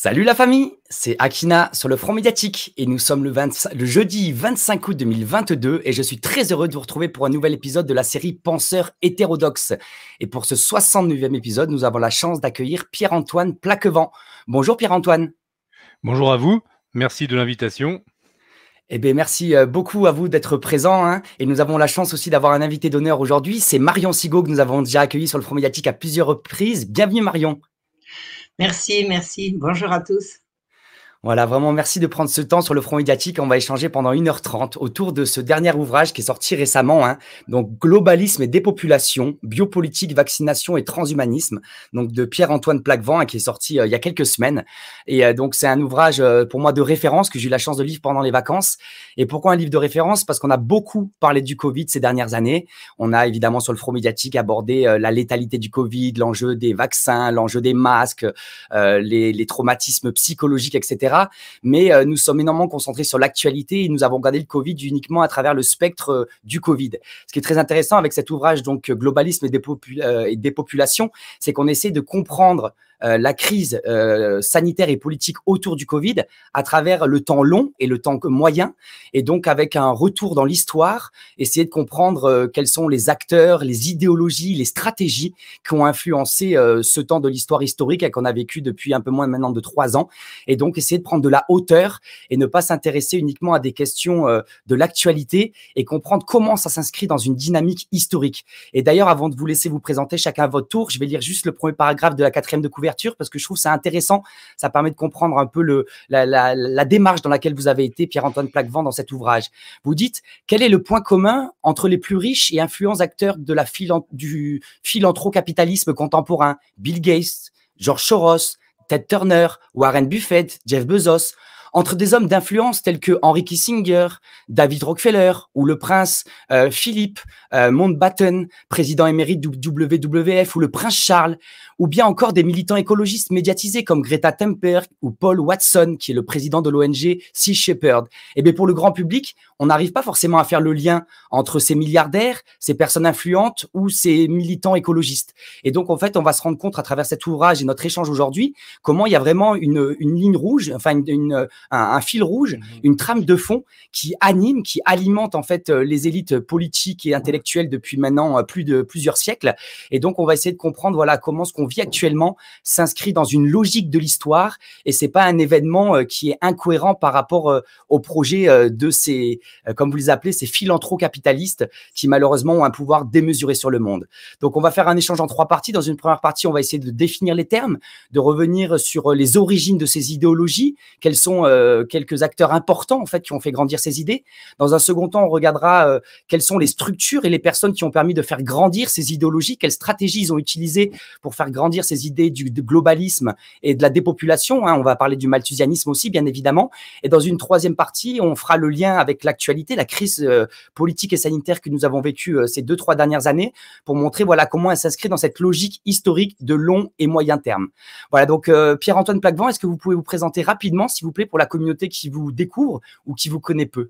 Salut la famille, c'est Akina sur le front médiatique et nous sommes le, jeudi 25 août 2022 et je suis très heureux de vous retrouver pour un nouvel épisode de la série Penseurs hétérodoxes. Et pour ce 69e épisode, nous avons la chance d'accueillir Pierre-Antoine Plaquevent. Bonjour Pierre-Antoine. Bonjour à vous, merci de l'invitation. Eh bien, merci euh, beaucoup à vous d'être présent. Hein. Et nous avons la chance aussi d'avoir un invité d'honneur aujourd'hui. C'est Marion Sigaud que nous avons déjà accueilli sur le front médiatique à plusieurs reprises. Bienvenue Marion. Merci, merci. Bonjour à tous. Voilà, vraiment merci de prendre ce temps sur le front médiatique. On va échanger pendant 1h30 autour de ce dernier ouvrage qui est sorti récemment, hein. donc Globalisme et dépopulation, biopolitique, vaccination et transhumanisme, donc de Pierre-Antoine Plaquevent hein, qui est sorti euh, il y a quelques semaines. Et euh, donc c'est un ouvrage euh, pour moi de référence que j'ai eu la chance de lire pendant les vacances. Et pourquoi un livre de référence Parce qu'on a beaucoup parlé du Covid ces dernières années. On a évidemment sur le front médiatique abordé la létalité du Covid, l'enjeu des vaccins, l'enjeu des masques, les traumatismes psychologiques, etc. Mais euh, nous sommes énormément concentrés sur l'actualité et nous avons regardé le Covid uniquement à travers le spectre euh, du Covid. Ce qui est très intéressant avec cet ouvrage, donc Globalisme et, des euh, et Dépopulation, c'est qu'on essaie de comprendre euh, la crise euh, sanitaire et politique autour du Covid à travers le temps long et le temps moyen, et donc avec un retour dans l'histoire, essayer de comprendre euh, quels sont les acteurs, les idéologies, les stratégies qui ont influencé ce temps de l'histoire historique qu'on a vécu depuis un peu moins maintenant de trois ans, et donc essayer de prendre de la hauteur et ne pas s'intéresser uniquement à des questions de l'actualité et comprendre comment ça s'inscrit dans une dynamique historique. Et d'ailleurs, avant de vous laisser vous présenter chacun à votre tour, je vais lire juste le premier paragraphe de la quatrième de parce que je trouve ça intéressant. Ça permet de comprendre un peu la, démarche dans laquelle vous avez été, Pierre-Antoine Plaquevent, dans cet ouvrage. Vous dites quel est le point commun entre les plus riches et influents acteurs de la du philanthro contemporain Bill Gates, George Soros, Ted Turner, Warren Buffett, Jeff Bezos entre des hommes d'influence tels que Henry Kissinger, David Rockefeller ou le prince euh, Philippe euh, Mountbatten, président émérite du WWF, ou le prince Charles, ou bien encore des militants écologistes médiatisés comme Greta Thunberg ou Paul Watson, qui est le président de l'ONG Sea Shepherd. Et eh bien pour le grand public, on n'arrive pas forcément à faire le lien entre ces milliardaires, ces personnes influentes ou ces militants écologistes. Et donc en fait, on va se rendre compte à travers cet ouvrage et notre échange aujourd'hui comment il y a vraiment une, ligne rouge, enfin une, un, fil rouge, mhm. une trame de fond qui anime, qui alimente en fait euh, les élites politiques et intellectuelles depuis maintenant euh, plus de plusieurs siècles. Et donc, on va essayer de comprendre voilà comment ce qu'on vit actuellement s'inscrit dans une logique de l'histoire et c'est pas un événement euh, qui est incohérent par rapport au projet de ces, comme vous les appelez, ces philanthro-capitalistes qui malheureusement ont un pouvoir démesuré sur le monde. Donc, on va faire un échange en trois parties. Dans une première partie, on va essayer de définir les termes, de revenir sur les origines de ces idéologies, quelles sont euh, quelques acteurs importants en fait qui ont fait grandir ces idées. Dans un second temps, on regardera euh, quelles sont les structures et les personnes qui ont permis de faire grandir ces idéologies, quelles stratégies ils ont utilisées pour faire grandir ces idées du globalisme et de la dépopulation. Hein. On va parler du malthusianisme aussi, bien évidemment. Et dans une troisième partie, on fera le lien avec l'actualité, la crise euh, politique et sanitaire que nous avons vécue ces deux trois dernières années, pour montrer voilà comment elle s'inscrit dans cette logique historique de long et moyen terme. Voilà donc Pierre-Antoine Plaquevent, est-ce que vous pouvez vous présenter rapidement, s'il vous plaît, pour la communauté qui vous découvre ou qui vous connaît peu.